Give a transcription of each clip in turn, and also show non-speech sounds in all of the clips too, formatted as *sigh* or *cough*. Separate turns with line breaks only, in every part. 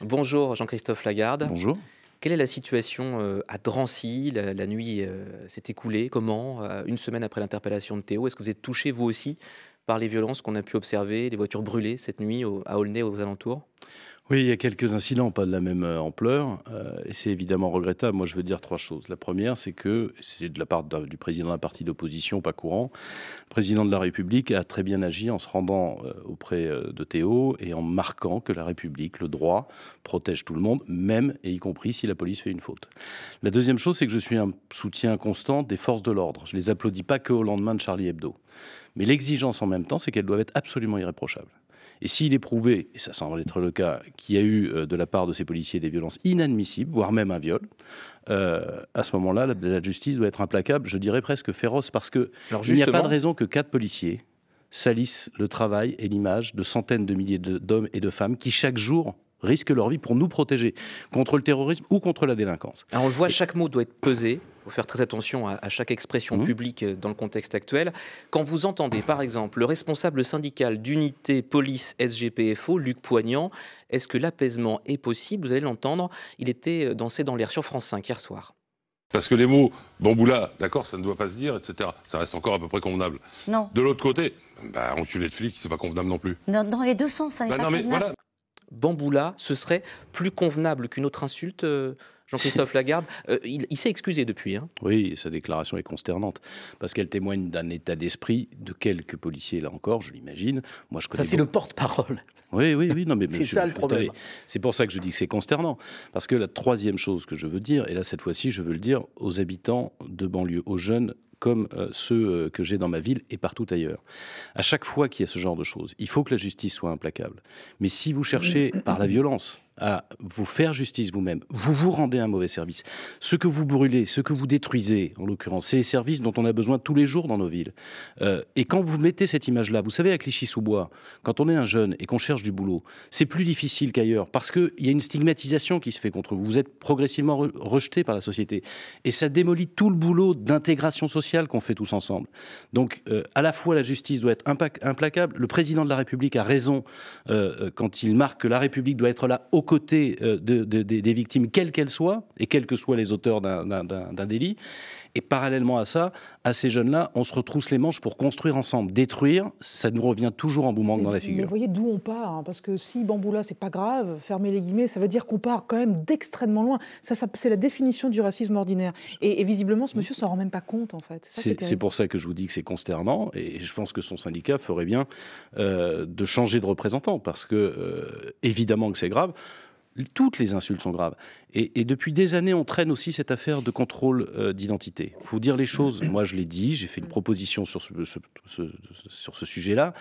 Bonjour Jean-Christophe Lagarde. Bonjour. Quelle est la situation euh, à Drancy la, nuit euh, s'est écoulée. Comment euh, Une semaine après l'interpellation de Théo, est-ce que vous êtes touché vous aussi par les violences qu'on a pu observer, les voitures brûlées cette nuit à Aulnay aux alentours
oui, il y a quelques incidents, pas de la même euh, ampleur, euh, et c'est évidemment regrettable. Moi, je veux dire trois choses. La première, c'est que c'est de la part du président d'un parti d'opposition, pas courant. Le président de la République a très bien agi en se rendant euh, auprès de Théo et en marquant que la République, le droit, protège tout le monde, même et y compris si la police fait une faute. La deuxième chose, c'est que je suis un soutien constant des forces de l'ordre. Je les applaudis pas que au lendemain de Charlie Hebdo, mais l'exigence en même temps, c'est qu'elles doivent être absolument irréprochables. Et s'il est prouvé, et ça semble être le cas, qu'il y a eu euh, de la part de ces policiers des violences inadmissibles, voire même un viol, euh, à ce moment-là, la, justice doit être implacable, je dirais presque féroce, parce que n'y a pas de raison que quatre policiers salissent le travail et l'image de centaines de milliers d'hommes et de femmes qui chaque jour risquent leur vie pour nous protéger contre le terrorisme ou contre la délinquance.
on le voit, chaque mot doit être pesé faut faire très attention à, chaque expression mmh. publique euh, dans le contexte actuel. Quand vous entendez, par exemple, le responsable syndical d'unité police SGPFO, Luc Poignant, est-ce que l'apaisement est possible Vous allez l'entendre, il était euh, dansé dans l'air sur France 5 hier soir.
Parce que les mots bamboula, d'accord, ça ne doit pas se dire, etc. Ça reste encore à peu près convenable. Non. De l'autre côté,
bah, enculé de flic, c'est pas convenable non plus.
Dans, les deux sens, ça n'est bah, pas non, mais convenable. Voilà.
Bamboula, ce serait plus convenable qu'une autre insulte euh, Jean-Christophe
Lagarde. Euh, il, s'est excusé depuis. Hein. Oui, sa déclaration est consternante parce qu'elle témoigne d'un état d'esprit de quelques policiers, là encore, je l'imagine. Moi, je connais. Ça, c'est le porte-parole. Oui, oui, oui. Non, mais *laughs* c'est ça le problème. C'est pour ça que je dis que c'est consternant. Parce que la troisième chose que je veux dire, et là, cette fois-ci, je veux le dire aux habitants de banlieue, aux jeunes comme euh, ceux euh, que j'ai dans ma ville et partout ailleurs. À chaque fois qu'il y a ce genre de choses, il faut que la justice soit implacable. Mais si vous cherchez *clears throat* par la violence à vous faire justice vous-même. Vous vous rendez un mauvais service. Ce que vous brûlez, ce que vous détruisez, en l'occurrence, c'est les services dont on a besoin tous les jours dans nos villes. Euh, et quand vous mettez cette image-là, vous savez, à Clichy-sous-Bois, quand on est un jeune et qu'on cherche du boulot, c'est plus difficile qu'ailleurs parce qu'il y a une stigmatisation qui se fait contre vous. Vous êtes progressivement rejeté par la société. Et ça démolit tout le boulot d'intégration sociale qu'on fait tous ensemble. Donc, euh, à la fois, la justice doit être implacable. Le président de la République a raison euh, quand il marque que la République doit être là au côté euh, des victimes, quelles qu'elles soient, et quels que soient les auteurs d'un délit. Et parallèlement à ça, à ces jeunes-là, on se retrousse les manches pour construire ensemble. Détruire, ça nous revient toujours en boomerang dans la figure. Vous
voyez d'où on part, hein, parce que si Bamboula, c'est pas grave, fermer les guillemets, ça veut dire qu'on part quand même d'extrêmement loin. Ça, c'est la définition du racisme ordinaire. Et, visiblement, ce monsieur s'en rend même pas compte, en fait. C'est
pour ça que je vous dis que c'est consternant, et je pense que son syndicat ferait bien euh, de changer de représentant, parce que euh, évidemment que c'est grave. Toutes les insultes sont graves. Et, depuis des années, on traîne aussi cette affaire de contrôle euh, d'identité. Il faut dire les choses. Moi, je l'ai dit, j'ai fait une proposition sur ce, sujet-là.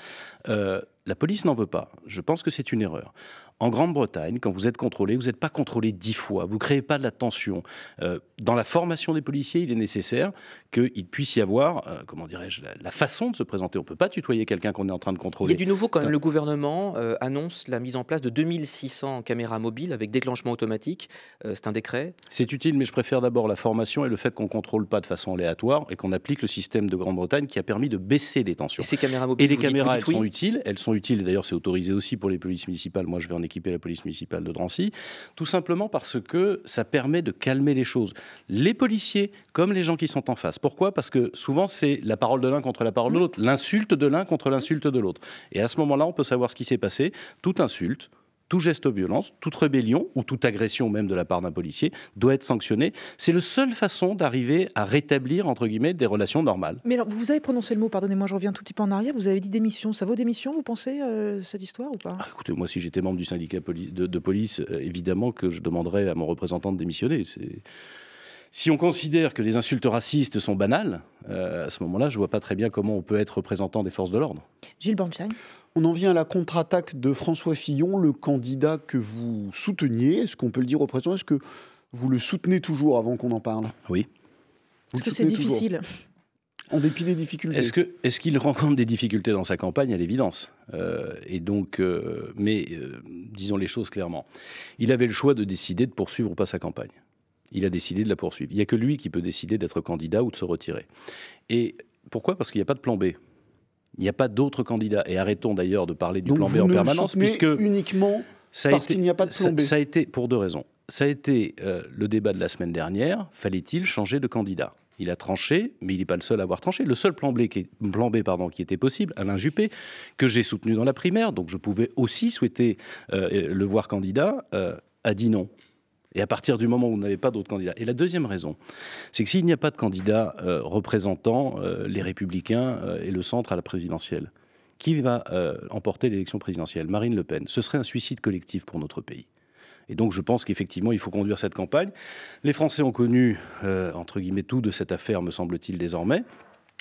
Euh, la police n'en veut pas. Je pense que c'est une erreur. En Grande-Bretagne, quand vous êtes contrôlé, vous n'êtes pas contrôlé dix fois, vous ne créez pas de la tension. Euh, dans la formation des policiers, il est nécessaire qu'il puisse y avoir, euh, comment dirais-je, la, façon de se présenter. On ne peut pas tutoyer quelqu'un qu'on est en train de contrôler. Il y a du nouveau quand même. Le
gouvernement euh, annonce la mise en place de 2600 caméras mobiles avec déclenchement automatique. c'est un décret
C'est utile, mais je préfère d'abord la formation et le fait qu'on ne contrôle pas de façon aléatoire et qu'on applique le système de Grande-Bretagne qui a permis de baisser les tensions. Et ces caméras mobiles, et les caméras, elles sont utiles. Elles sont utiles, d'ailleurs, c'est autorisé aussi pour les polices municipales. Moi, je vais en équiper la police municipale de Drancy, tout simplement parce que ça permet de calmer les choses. Les policiers, comme les gens qui sont en face. Pourquoi Parce que souvent, c'est la parole de l'un contre la parole de l'autre, l'insulte de l'un contre l'insulte de l'autre. Et à ce moment-là, on peut savoir ce qui s'est passé. Toute insulte, tout geste de violence, toute rébellion ou toute agression même de la part d'un policier doit être sanctionné. C'est la seule façon d'arriver à rétablir, entre guillemets, des relations normales.
Mais alors, vous avez prononcé le mot, pardonnez-moi, je reviens tout petit peu en arrière, vous avez dit démission. Ça vaut démission, vous pensez, euh, cette histoire ou pas ah,
Écoutez, moi, si j'étais membre du syndicat de, police, euh, évidemment que je demanderais à mon représentant de démissionner. C'est... Si on considère que les insultes racistes sont banales, euh, à ce moment-là, je ne vois pas très bien comment on peut être représentant des forces de l'ordre.
Gilles Bornstein on en vient à la contre-attaque de François Fillon, le candidat que vous souteniez. Est-ce qu'on peut le dire au président Est-ce que vous le soutenez toujours avant qu'on en parle Oui. Est-ce que c'est difficile en dépit des difficultés.
Est-ce qu'il rencontre des difficultés dans sa campagne À l'évidence. Euh, et donc, euh, mais disons les choses clairement. Il avait le choix de décider de poursuivre ou pas sa campagne il a décidé de la poursuivre. Il n'y a que lui qui peut décider d'être candidat ou de se retirer. Et pourquoi Parce qu'il n'y a pas de plan B. Il n'y a pas d'autres candidats. Et arrêtons d'ailleurs de parler du plan B en permanence, puisque
uniquement parce qu'il n'y a pas de plan B. Ça
a été pour deux raisons. Ça a été euh, le débat de la semaine dernière. Fallait-il changer de candidat il a tranché, mais il n'est pas le seul à avoir tranché. Le seul plan B, qui, était possible, Alain Juppé, que j'ai soutenu dans la primaire, donc je pouvais aussi souhaiter euh, le voir candidat, euh, a dit non. Et à partir du moment où vous n'avez pas d'autres candidats. Et la deuxième raison, c'est que s'il n'y a pas de candidat euh, représentant euh, les Républicains euh, et le centre à la présidentielle, qui va emporter l'élection présidentielle Marine Le Pen. Ce serait un suicide collectif pour notre pays. Et donc je pense qu'effectivement, il faut conduire cette campagne. Les Français ont connu, entre guillemets, tout de cette affaire, me semble-t-il, désormais.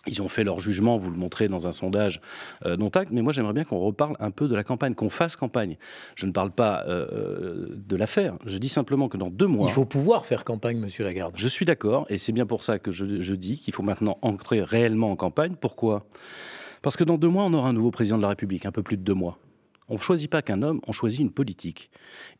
Ils ont fait leur jugement, vous le montrez dans un sondage euh, non tact, mais moi j'aimerais bien qu'on reparle un peu de la campagne, qu'on fasse campagne. Je ne parle pas euh, euh, de l'affaire, je dis simplement que dans deux mois... Il faut pouvoir faire campagne, monsieur Lagarde. Je suis d'accord, et c'est bien pour ça que je dis qu'il faut maintenant entrer réellement en campagne. Pourquoi Parce que dans deux mois, on aura un nouveau président de la République, un peu plus de deux mois. On ne choisit pas qu'un homme, on choisit une politique.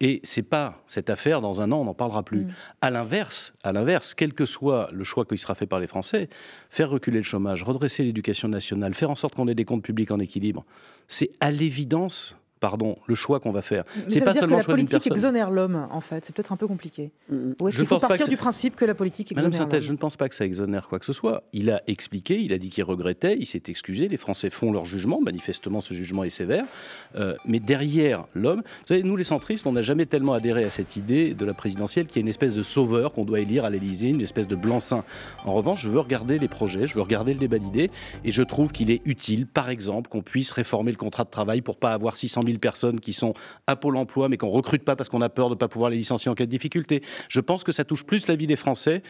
Et c'est pas cette affaire, dans un an, on n'en parlera plus. A mm. À l'inverse, à l'inverse, quel que soit le choix qui sera fait par les Français, faire reculer le chômage, redresser l'éducation nationale, faire en sorte qu'on ait des comptes publics en équilibre, c'est à l'évidence pardon, le choix qu'on va faire. C'est pas dire seulement que la politique exonère
l'homme, en fait. C'est peut-être un peu compliqué. Mm, mm. Ou est-ce faut partir du principe que la politique exonère Madame Synthèse, je
ne pense pas que ça exonère quoi que ce soit. Il a expliqué, il a dit qu'il regrettait, il s'est excusé. Les Français font leur jugement. Manifestement, ce jugement est sévère. Euh, mais derrière l'homme, vous savez, nous les centristes, on n'a jamais tellement adhéré à cette idée de la présidentielle qui est une espèce de sauveur qu'on doit élire à l'Élysée, une espèce de blanc-seing. En revanche, je veux regarder les projets, je veux regarder le débat d'idées, et je trouve qu'il est utile, par exemple, qu'on puisse réformer le contrat de travail pour pas avoir 600 personnes qui sont à Pôle emploi, mais qu'on ne recrute pas parce qu'on a peur de ne pas pouvoir les licencier en cas de difficulté. Je pense que ça touche plus la vie des Français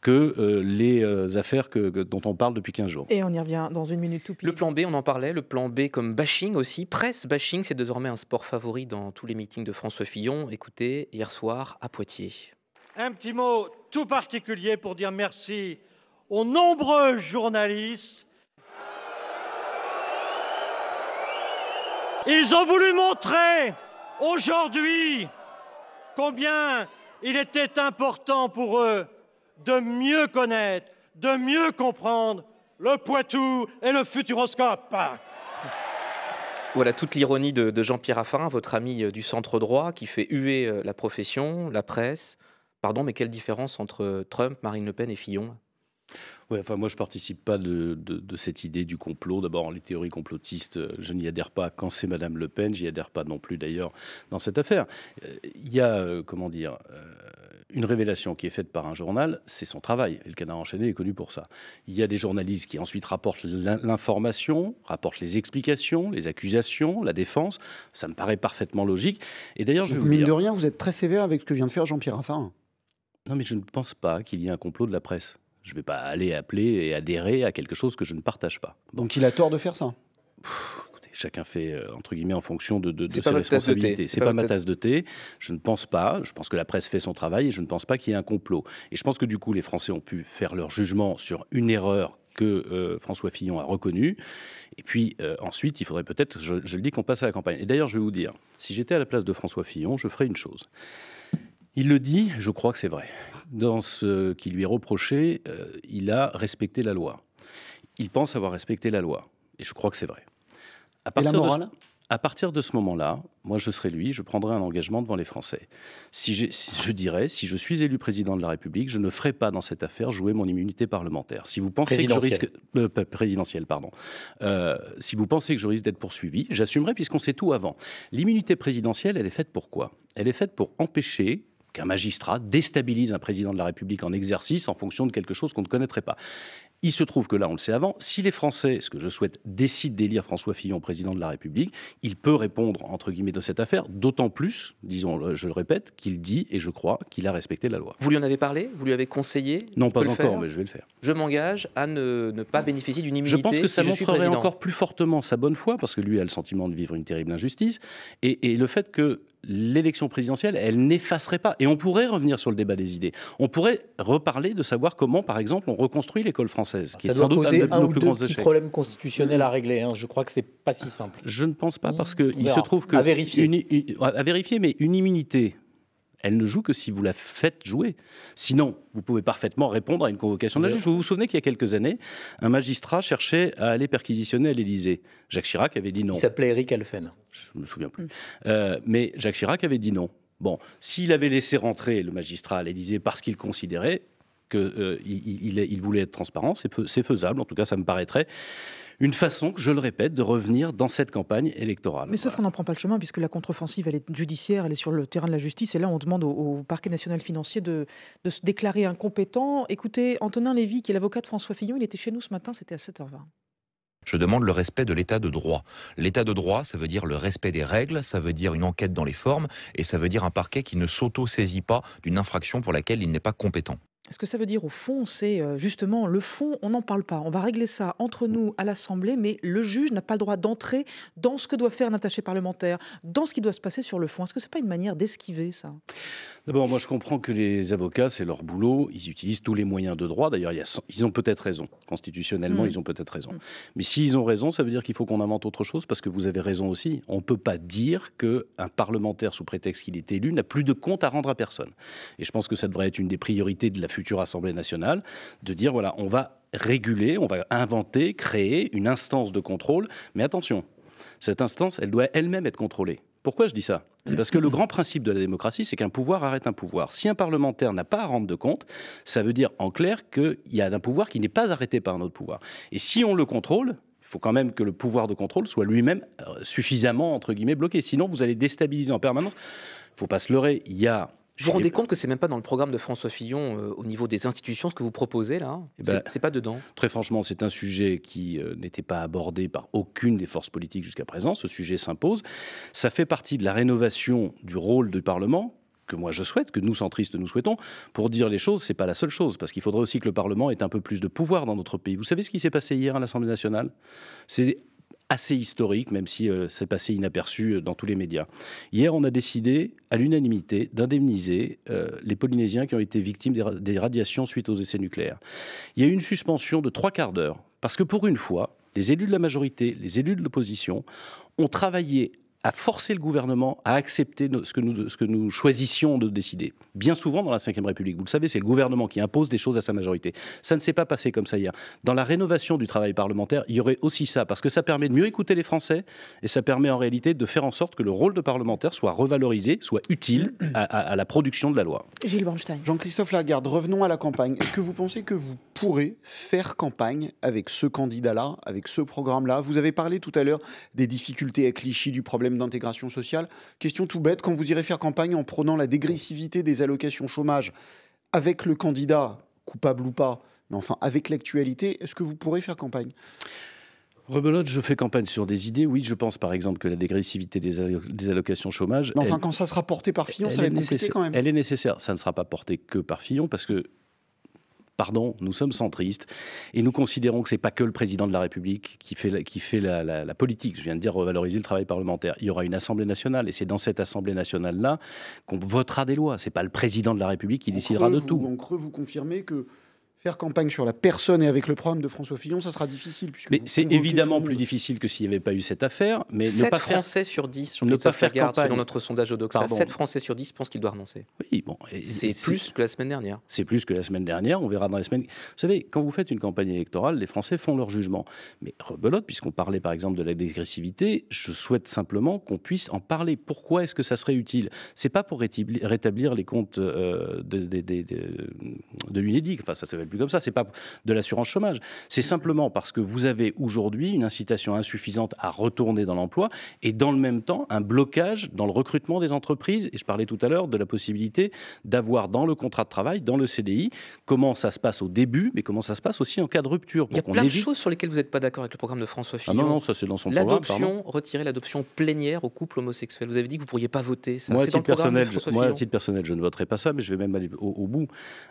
que euh, les euh, affaires que, dont on parle depuis 15 jours.
Et on y revient dans une minute tout pile. Le plan
B, on en parlait, le plan B
comme bashing aussi. Presse bashing, c'est désormais un sport favori dans tous les meetings de François Fillon. Écoutez, hier soir à Poitiers.
Un petit mot tout particulier pour dire merci aux nombreux journalistes Ils ont voulu montrer aujourd'hui combien il était important pour eux de mieux connaître, de mieux comprendre le Poitou et le Futuroscope.
Voilà toute l'ironie de, Jean-Pierre Affin, votre ami euh, du centre droit, qui fait huer euh, la profession, la presse. Pardon, mais quelle différence entre euh, Trump, Marine Le Pen et Fillon
oui, enfin, moi, je participe pas de, cette idée du complot. D'abord, les théories complotistes, euh, je n'y adhère pas. Quand c'est Madame Le Pen, j'y adhère pas non plus, d'ailleurs, dans cette affaire. Euh, il y a, euh, comment dire, une révélation qui est faite par un journal, c'est son travail. Et le Canard enchaîné est connu pour ça. Il y a des journalistes qui ensuite rapportent l'information, rapportent les explications, les accusations, la défense. Ça me paraît parfaitement logique. Et d'ailleurs, je vous mine de rien,
vous êtes très sévère avec ce que vient de faire Jean-Pierre Raffarin.
Non, mais je ne pense pas qu'il y ait un complot de la presse. Je ne vais pas aller appeler et adhérer à quelque chose que je ne partage pas.
Donc il a tort de faire ça
écoutez, Chacun fait, euh, entre guillemets, en fonction de, ses responsabilités. C'est pas, ma tasse de thé. Je ne pense pas, je pense que la presse fait son travail et je ne pense pas qu'il y ait un complot. Et je pense que du coup, les Français ont pu faire leur jugement sur une erreur que euh, François Fillon a reconnue. Et puis euh, ensuite, il faudrait peut-être, je, le dis, qu'on passe à la campagne. Et d'ailleurs, je vais vous dire, si j'étais à la place de François Fillon, je ferais une chose. Il le dit, je crois que c'est vrai. Dans ce qui lui est reproché, euh, il a respecté la loi. Il pense avoir respecté la loi. Et je crois que c'est vrai.
À partir et la morale de ce,
À partir de ce moment-là, moi je serai lui, je prendrai un engagement devant les Français. Si, je dirais, si je suis élu président de la République, je ne ferai pas dans cette affaire jouer mon immunité parlementaire. Si vous pensez que je risque présidentielle, euh, pardon, euh, si vous pensez que je risque d'être poursuivi, j'assumerai puisqu'on sait tout avant. L'immunité présidentielle, elle est faite pour quoi Elle est faite pour empêcher qu'un magistrat déstabilise un président de la République en exercice en fonction de quelque chose qu'on ne connaîtrait pas. Il se trouve que là, on le sait avant, si les Français, ce que je souhaite, décident d'élire François Fillon président de la République, il peut répondre, entre guillemets, de cette affaire, d'autant plus, disons, euh, je le répète, qu'il dit, et je crois, qu'il a respecté la loi.
Vous lui en avez parlé Vous lui avez conseillé Non, pas encore, mais je vais le faire. Je m'engage à ne, pas bénéficier d'une immunité. Je pense que ça montrerait encore
plus fortement sa bonne foi, parce que lui a le sentiment de vivre une terrible injustice, et, et le fait que l'élection présidentielle, elle n'effacerait pas. Et on pourrait revenir sur le débat des idées. On pourrait reparler de savoir comment, par exemple, on reconstruit l'école française qui ça est doit poser un, ou deux petits problèmes constitutionnels à régler. Hein. Je crois que c'est pas si simple. Je ne pense pas mmh. parce qu'il se trouve que vérifier. à vérifier, mais une immunité elle ne joue que si vous la faites jouer. Sinon, vous pouvez parfaitement répondre à une convocation de la juge. Vous vous souvenez qu'il y a quelques années, un magistrat cherchait à aller perquisitionner à l'Élysée. Jacques Chirac avait dit non. Il s'appelait Eric Alphen. Je ne me souviens plus. Mmh. Euh, mais Jacques Chirac avait dit non. Bon, s'il avait laissé rentrer le magistrat à l'Élysée parce qu'il considérait, qu'il euh, il, il voulait être transparent. C'est faisable, en tout cas, ça me paraîtrait une façon, je le répète, de revenir dans cette campagne électorale. Mais
sauf qu'on n'en prend pas le chemin, puisque la contre-offensive, elle est judiciaire, elle est sur le terrain de la justice, et là, on demande au, parquet national financier de, de, se déclarer incompétent. Écoutez, Antonin Lévy, qui est l'avocat de François Fillon, il était chez nous ce matin, c'était à 7h20.
Je demande le respect de l'état de droit. L'état de droit, ça veut dire le respect des règles, ça veut dire une enquête dans les formes, et ça veut dire un parquet qui ne s'auto-saisit pas d'une infraction pour laquelle il n'est pas compétent.
Ce que ça veut dire au fond, c'est euh, justement le fond, on n'en parle pas. On va régler ça entre nous à l'Assemblée, mais le juge n'a pas le droit d'entrer dans ce que doit faire un attaché parlementaire, dans ce qui doit se passer sur le fond. Est-ce que ce n'est pas une manière d'esquiver ça
D'abord, moi je comprends que les avocats, c'est leur boulot, ils utilisent tous les moyens de droit. D'ailleurs, ils ont peut-être raison. Constitutionnellement, mm. ils ont peut-être raison. Mm. Mais s'ils ont raison, ça veut dire qu'il faut qu'on invente autre chose, parce que vous avez raison aussi. On ne peut pas dire qu'un parlementaire, sous prétexte qu'il est élu, n'a plus de compte à rendre à personne. Et je pense que ça devrait être une des priorités de la future Assemblée nationale, de dire, voilà, on va réguler, on va inventer, créer une instance de contrôle. Mais attention, cette instance, elle doit elle-même être contrôlée. Pourquoi je dis ça parce que le grand principe de la démocratie, c'est qu'un pouvoir arrête un pouvoir. Si un parlementaire n'a pas à rendre de compte, ça veut dire en clair qu'il y a un pouvoir qui n'est pas arrêté par un autre pouvoir. Et si on le contrôle, il faut quand même que le pouvoir de contrôle soit lui-même euh, suffisamment, entre guillemets, bloqué. Sinon, vous allez déstabiliser en permanence. Il ne faut pas se leurrer. Il y a
vous vous eh rendez ben compte que c'est même pas dans le programme de François Fillon euh, au niveau des institutions ce que vous proposez là hein eh ben,
C'est pas dedans. Très franchement, c'est un sujet qui euh, n'était pas abordé par aucune des forces politiques jusqu'à présent. Ce sujet s'impose. Ça fait partie de la rénovation du rôle du Parlement que moi je souhaite, que nous centristes nous souhaitons, pour dire les choses, c'est pas la seule chose, parce qu'il faudrait aussi que le Parlement ait un peu plus de pouvoir dans notre pays. Vous savez ce qui s'est passé hier à l'Assemblée nationale C'est assez historique, même si euh, c'est passé inaperçu euh, dans tous les médias. Hier, on a décidé, à l'unanimité, d'indemniser euh, les Polynésiens qui ont été victimes des, des radiations suite aux essais nucléaires. Il y a eu une suspension de trois quarts d'heure, parce que pour une fois, les élus de la majorité, les élus de l'opposition, ont travaillé à forcer le gouvernement à accepter ce que nous, ce que nous choisissions de décider. Bien souvent, dans la Ve République, vous le savez, c'est le gouvernement qui impose des choses à sa majorité. Ça ne s'est pas passé comme ça hier. Dans la rénovation du travail parlementaire, il y aurait aussi ça, parce que ça permet de mieux écouter les Français et ça permet en réalité de faire en sorte que le rôle de parlementaire soit revalorisé, soit utile à, la production de la loi.
Gilles Bernstein, Jean-Christophe Lagarde, revenons à la campagne. Est-ce que vous pensez que vous pourrez faire campagne avec ce candidat-là, avec ce programme-là Vous avez parlé tout à l'heure des difficultés à Clichy, du problème d'intégration sociale. Question tout bête, quand vous irez faire campagne en prenant la dégressivité des allocations chômage avec le candidat, coupable ou pas, mais enfin avec l'actualité, est-ce que vous pourrez faire campagne
Rebelote, je fais campagne sur des idées. Oui, je pense par exemple que la dégressivité des, allocations chômage. Mais enfin, quand
ça sera porté par Fillon, ça va être nécessaire. quand même.
Elle est nécessaire. Ça ne sera pas porté que par Fillon parce que Pardon, nous sommes centristes et nous considérons que ce n'est pas que le président de la République qui fait, la, qui fait la, politique. Je viens de dire revaloriser le travail parlementaire. Il y aura une Assemblée nationale et c'est dans cette Assemblée nationale là qu'on votera des lois. Ce n'est pas le président de la République qui décidera de tout.
vous confirmez que faire campagne sur la personne et avec le programme de François Fillon, ça sera difficile.
mais c'est évidemment plus difficile que s'il n'y avait pas eu cette affaire. Mais 7 pas Français sur 10, ne pas faire campagne. selon notre sondage au
Français sur 10 pensent qu'il doit
renoncer.
Oui, bon. C'est plus
que la semaine dernière.
C'est plus que la semaine dernière, on verra dans les semaines. Vous savez, quand vous faites une campagne électorale, les Français font leur jugement. Mais rebelote, puisqu'on parlait par exemple de la dégressivité, je souhaite simplement qu'on puisse en parler. Pourquoi est-ce que ça serait utile C'est pas pour rétablir les comptes euh, de, de, de, enfin ça s'appelle comme ça. C'est pas de l'assurance chômage. C'est simplement parce que vous avez aujourd'hui une incitation insuffisante à retourner dans l'emploi et dans le même temps un blocage dans le recrutement des entreprises. Et je parlais tout à l'heure de la possibilité d'avoir dans le contrat de travail, dans le CDI, comment ça se passe au début, mais comment ça se passe aussi en cas de rupture. Il y a plein de choses
sur lesquelles vous n'êtes pas d'accord avec le programme de François Fillon. Ah non, non, ça c'est dans son programme. L'adoption, retirer l'adoption plénière aux couples homosexuels. Vous avez dit que vous ne pourriez pas voter Moi, à titre, personnel, je, moi à personnel,
je ne voterai pas ça, mais je vais même aller au, bout.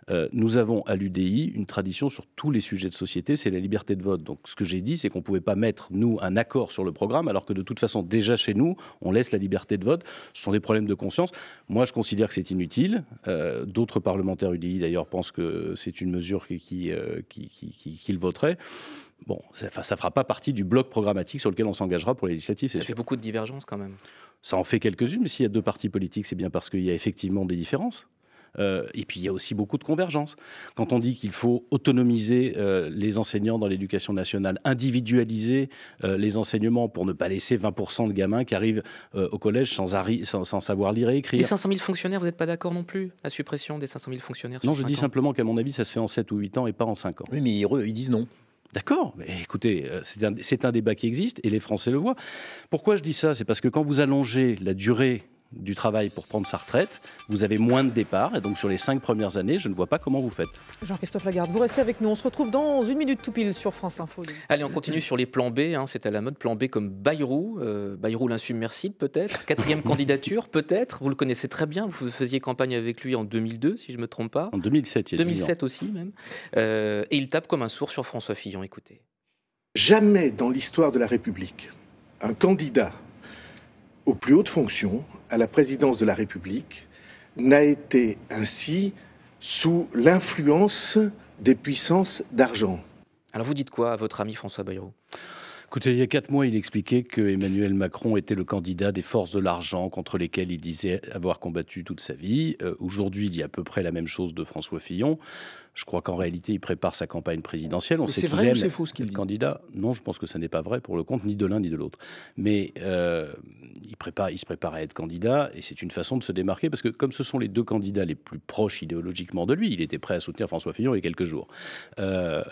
Euh, nous avons à l'UDI une tradition sur tous les sujets de société, c'est la liberté de vote. Donc ce que j'ai dit, c'est qu'on ne pouvait pas mettre, nous, un accord sur le programme, alors que de toute façon, déjà chez nous, on laisse la liberté de vote. Ce sont des problèmes de conscience. Moi, je considère que c'est inutile. Euh, d'autres parlementaires UDI, d'ailleurs, pensent que c'est une mesure euh, qu'ils qui, voteraient. Bon, ça ne fera pas partie du bloc programmatique sur lequel on s'engagera pour les législatives. Ça fait beaucoup de divergences quand même. Ça en fait quelques-unes, mais s'il y a deux partis politiques, c'est bien parce qu'il y a effectivement des différences. Euh, et puis il y a aussi beaucoup de convergence. Quand on dit qu'il faut autonomiser euh, les enseignants dans l'éducation nationale, individualiser euh, les enseignements pour ne pas laisser 20% de gamins qui arrivent au collège sans, savoir lire et écrire. Les 500
000 fonctionnaires, vous n'êtes pas d'accord non plus La suppression des 500 000 fonctionnaires Non, je dis
simplement qu'à mon avis, ça se fait en 7 ou 8 ans et pas en 5 ans. Oui, mais ils, ils disent non. D'accord, mais écoutez, c'est un, débat qui existe et les Français le voient. Pourquoi je dis ça C'est parce que quand vous allongez la durée du travail pour prendre sa retraite, vous avez moins de départs. Et donc, sur les cinq premières années, je ne vois pas comment vous faites.
Jean-Christophe Lagarde, vous restez avec nous. On se retrouve dans une minute tout pile sur France Info.
Allez, on continue sur les plans B. Hein. C'est à la mode. Plan B comme Bayrou. Euh, Bayrou l'insubmersible, peut-être. Quatrième *laughs* candidature, peut-être. Vous le connaissez très bien. Vous faisiez campagne avec lui en 2002, si je ne me trompe pas. En 2007, il y 2007 aussi, même. Euh, et il tape comme un sourd sur François Fillon. Écoutez. Jamais dans l'histoire de la République, un candidat aux plus hautes fonctions à la présidence de la République n'a été ainsi sous l'influence des puissances d'argent. Alors vous dites quoi à votre ami François Bayrou
Écoutez, il y a quatre mois, il expliquait que Emmanuel Macron était le candidat des forces de l'argent contre lesquelles il disait avoir combattu toute sa vie. Euh, aujourd'hui, il dit à peu près la même chose de François Fillon. Je crois qu'en réalité, il prépare sa campagne présidentielle. On sait qu'il c'est faux, ce qu'il dit. candidat. Non, je pense que ça n'est pas vrai pour le compte ni de l'un ni de l'autre. Mais euh, il, se prépare à être candidat et c'est une façon de se démarquer parce que comme ce sont les deux candidats les plus proches idéologiquement de lui, il était prêt à soutenir François Fillon il y a quelques jours. Euh,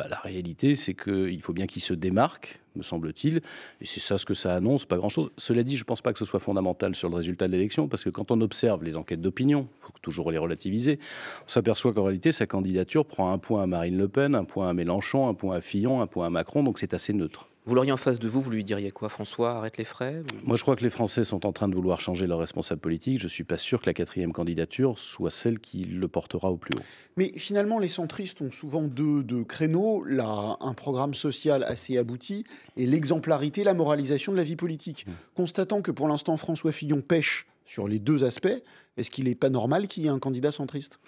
bah, la réalité, c'est qu'il faut bien qu'il se démarque, me semble-t-il, et c'est ça ce que ça annonce, pas grand-chose. Cela dit, je ne pense pas que ce soit fondamental sur le résultat de l'élection, parce que quand on observe les enquêtes d'opinion, il faut toujours les relativiser, on s'aperçoit qu'en réalité, sa candidature prend un point à Marine Le Pen, un point à Mélenchon, un point à Fillon, un point à Macron, donc c'est assez neutre.
Vous l'auriez en face de vous, vous lui diriez quoi François,
arrête les frais Moi, je
crois que les Français sont en train de vouloir changer leur responsable politique. Je ne suis pas sûr que la quatrième candidature soit celle qui le portera au plus haut.
Mais finalement, les centristes ont souvent deux, créneaux un programme social assez abouti et l'exemplarité, la moralisation de la vie politique. Mmh. Constatant que pour l'instant, François Fillon pêche sur les deux aspects, est-ce qu'il n'est pas normal qu'il y ait un candidat centriste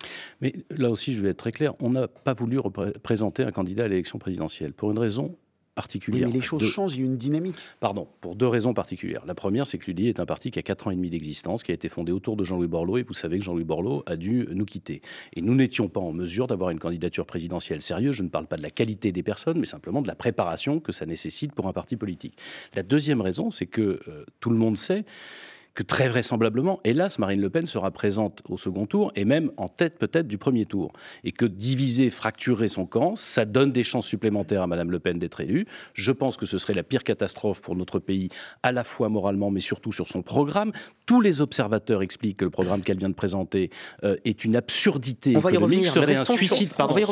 Mais là aussi, je vais être très clair, on n'a pas voulu présenter un candidat à l'élection présidentielle, pour une raison mais les choses changent, il y a une dynamique. Pardon, pour deux raisons particulières. La première, c'est que l'UDI est un parti qui a 4 ans et demi d'existence, qui a été fondé autour de Jean-Louis Borloo, et vous savez que Jean-Louis Borloo a dû nous quitter. Et nous n'étions pas en mesure d'avoir une candidature présidentielle sérieuse. Je ne parle pas de la qualité des personnes, mais simplement de la préparation que ça nécessite pour un parti politique. La deuxième raison, c'est que euh, tout le monde sait que très vraisemblablement, hélas, Marine Le Pen sera présente au second tour et même en tête peut-être du premier tour. Et que diviser, fracturer son camp, ça donne des chances supplémentaires à Madame Le Pen d'être élue. Je pense que ce serait la pire catastrophe pour notre pays, à la fois moralement, mais surtout sur son programme. Tous les observateurs expliquent que le programme qu'elle vient de présenter euh, est une absurdité On va y serait un suicide, collectif.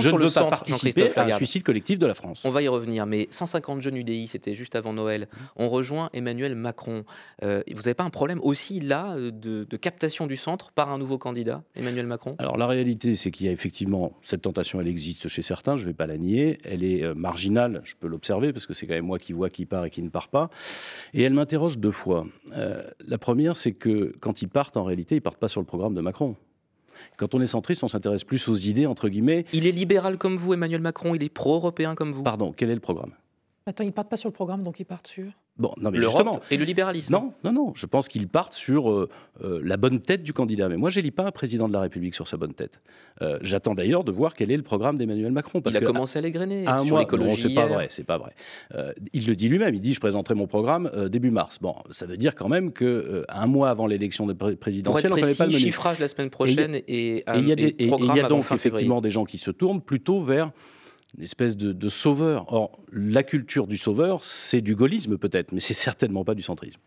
je ne veux participer à un suicide collectif de la
France. On va y revenir, mais 150 jeunes UDI, c'était juste avant Noël, mmh. On rejoint Emmanuel Macron. Euh, vous n'avez pas un problème aussi là euh, de, captation du centre par un nouveau candidat, Emmanuel Macron
Alors la réalité, c'est qu'il y a effectivement cette tentation, elle existe chez certains, je ne vais pas la nier. Elle est euh, marginale, je peux l'observer parce que c'est quand même moi qui vois qui part et qui ne part pas. Et elle m'interroge deux fois. la première, c'est que quand ils partent, en réalité, ils partent pas sur le programme de Macron. Quand on est centriste, on s'intéresse plus aux idées, entre guillemets. Il est libéral comme vous, Emmanuel Macron, il est pro-européen comme vous. Pardon, quel est le programme
Attends, ils partent pas sur le programme, donc ils partent
sur
non, justement. Et le libéralisme. Non, non, non. Je pense qu'ils partent sur euh, euh, la bonne tête du candidat. Mais moi, je n'élis pas un président de la République sur sa bonne tête. Euh, j'attends d'ailleurs de voir quel est le programme d'Emmanuel Macron. Parce il a commencé à l'égrener sur l'écologie. c'est pas vrai. C'est pas vrai. il le dit lui-même. Il dit je présenterai mon programme début mars. Bon, ça veut dire quand même que un mois avant l'élection présidentielle, on ne savait pas le chiffrage la semaine prochaine et il y a, et, y a donc effectivement des gens qui se tournent plutôt vers une espèce de, sauveur. Or, la culture du sauveur, c'est du gaullisme peut-être, mais c'est certainement pas du centrisme.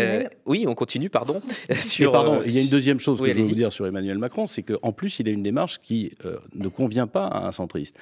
Euh, oui, on continue, pardon. *laughs* pardon, euh, il y a une deuxième chose que je veux vous dire sur Emmanuel Macron, c'est qu'en plus, il a une démarche qui euh, ne convient pas à un centriste.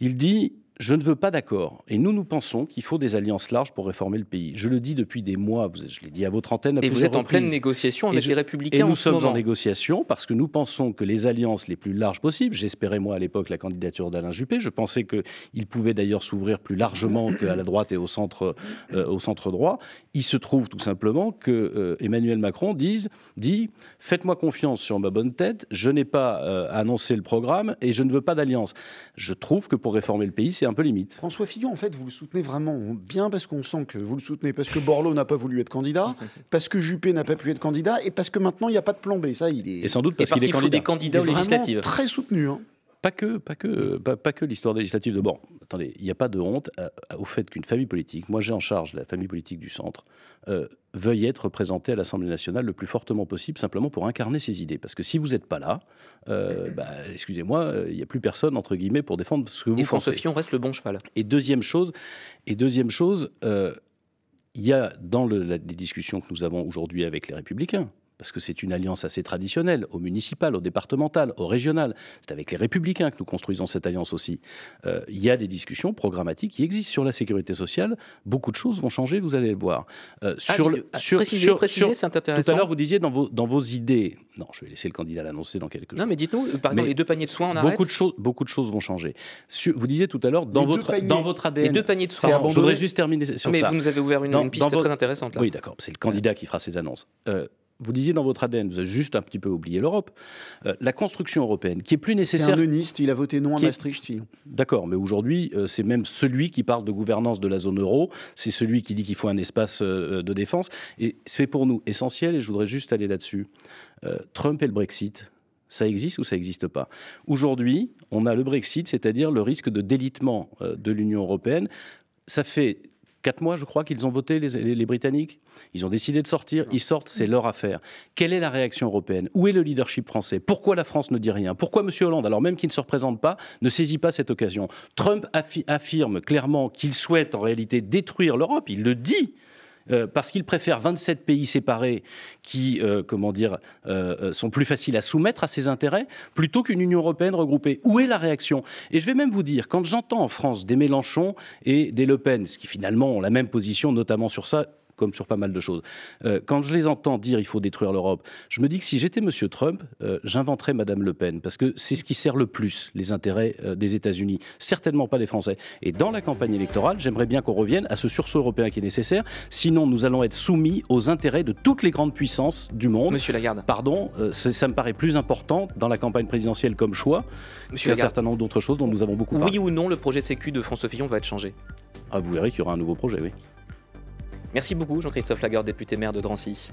Il dit je ne veux pas d'accord. Et nous, nous pensons qu'il faut des alliances larges pour réformer le pays. Je le dis depuis des mois, je l'ai dit à votre antenne. À et vous êtes en pleine
négociation avec les Républicains. Et nous sommes en
négociation parce que nous pensons que les alliances les plus larges possibles, j'espérais moi à l'époque la candidature d'Alain Juppé, je pensais qu'il pouvait d'ailleurs s'ouvrir plus largement qu'à la droite et au centre, euh, au centre droit. Il se trouve tout simplement que euh, Emmanuel Macron dise, dit Faites-moi confiance sur ma bonne tête, je n'ai pas euh, annoncé le programme et je ne veux pas d'alliance. Je trouve que pour réformer le pays, c'est un peu limite.
François Fillon, en fait, vous le soutenez vraiment bien parce qu'on sent que vous le soutenez parce que Borloo n'a pas voulu être candidat, *laughs* parce que Juppé n'a pas pu être candidat et parce que maintenant il n'y a pas de plan B. Ça, il est. Et sans doute parce, qu'il est candidat. des candidats aux législatives. Très soutenu. Hein
pas que, pas que, que l'histoire législative de bon. Attendez, il n'y a pas de honte euh, au fait qu'une famille politique, moi j'ai en charge la famille politique du centre, euh, veuille être représentée à l'Assemblée nationale le plus fortement possible, simplement pour incarner ses idées. Parce que si vous n'êtes pas là, euh, bah, excusez-moi, il n'y a plus personne entre guillemets pour défendre ce que vous et François Fillon reste le bon cheval. Et deuxième chose, et deuxième chose. il y a dans les discussions que nous avons aujourd'hui avec les républicains, parce que c'est une alliance assez traditionnelle, au municipal, au départemental, au régional. C'est avec les républicains que nous construisons cette alliance aussi. Euh, il y a des discussions programmatiques qui existent sur la sécurité sociale. Beaucoup de choses vont changer, vous allez le voir. Euh, ah, sur le, ah, sur, intéressant. Tout à l'heure, vous disiez dans vos, dans vos idées. Non, je vais laisser le candidat l'annoncer dans quelques jours.
Non, mais dites-nous, euh, pardon, les deux paniers de soins, on arrête. beaucoup
de choses, beaucoup de choses vont changer. vous disiez tout à l'heure dans votre dans votre ADN. Les deux paniers de soins. Pardon, je voudrais juste terminer ah, sur ça. Mais vous nous avez ouvert une, piste très intéressante là. Oui, d'accord. C'est le candidat qui fera ses annonces vous disiez dans votre ADN, vous avez juste un petit peu oublié l'Europe, euh, la construction européenne, qui est plus nécessaire. C'est
un il a voté non à Maastricht.
D'accord, mais aujourd'hui, euh, c'est même celui qui parle de gouvernance de la zone euro, c'est celui qui dit qu'il faut un espace euh, de défense, et c'est pour nous essentiel, et je voudrais juste aller là-dessus. Trump et le Brexit, ça existe ou ça n'existe pas. Aujourd'hui, on a le Brexit, c'est-à-dire le risque de délitement de l'Union européenne. Ça fait Quatre mois, je crois qu'ils ont voté, les, Britanniques. Ils ont décidé de sortir. Ils sortent, c'est leur affaire. Quelle est la réaction européenne Où est le leadership français Pourquoi la France ne dit rien Pourquoi M. Hollande, alors même qu'il ne se représente pas, ne saisit pas cette occasion Trump affirme clairement qu'il souhaite en réalité détruire l'Europe. Il le dit. Euh, parce qu'ils préfèrent 27 pays séparés qui, euh, comment dire, euh, sont plus faciles à soumettre à ses intérêts, plutôt qu'une Union européenne regroupée. Où est la réaction Et je vais même vous dire, quand j'entends en France des Mélenchon et des Le Pen, ce qui finalement ont la même position, notamment sur ça, comme sur pas mal de choses. Euh, quand je les entends dire il faut détruire l'Europe, je me dis que si j'étais Monsieur Trump, euh, j'inventerais Madame Le Pen, parce que c'est ce qui sert le plus les intérêts euh, des États-Unis, certainement pas des Français. Et dans la campagne électorale, j'aimerais bien qu'on revienne à ce sursaut européen qui est nécessaire, sinon nous allons être soumis aux intérêts de toutes les grandes puissances du monde. Monsieur Lagarde. Pardon, ça me paraît plus important dans la campagne présidentielle comme choix qu'un certain nombre d'autres choses dont nous avons beaucoup parlé.
Oui ou non, le projet Sécu de François Fillon va être changé
ah, vous verrez qu'il y aura un nouveau projet, oui.
Merci beaucoup Jean-Christophe Lagarde, député maire de Drancy.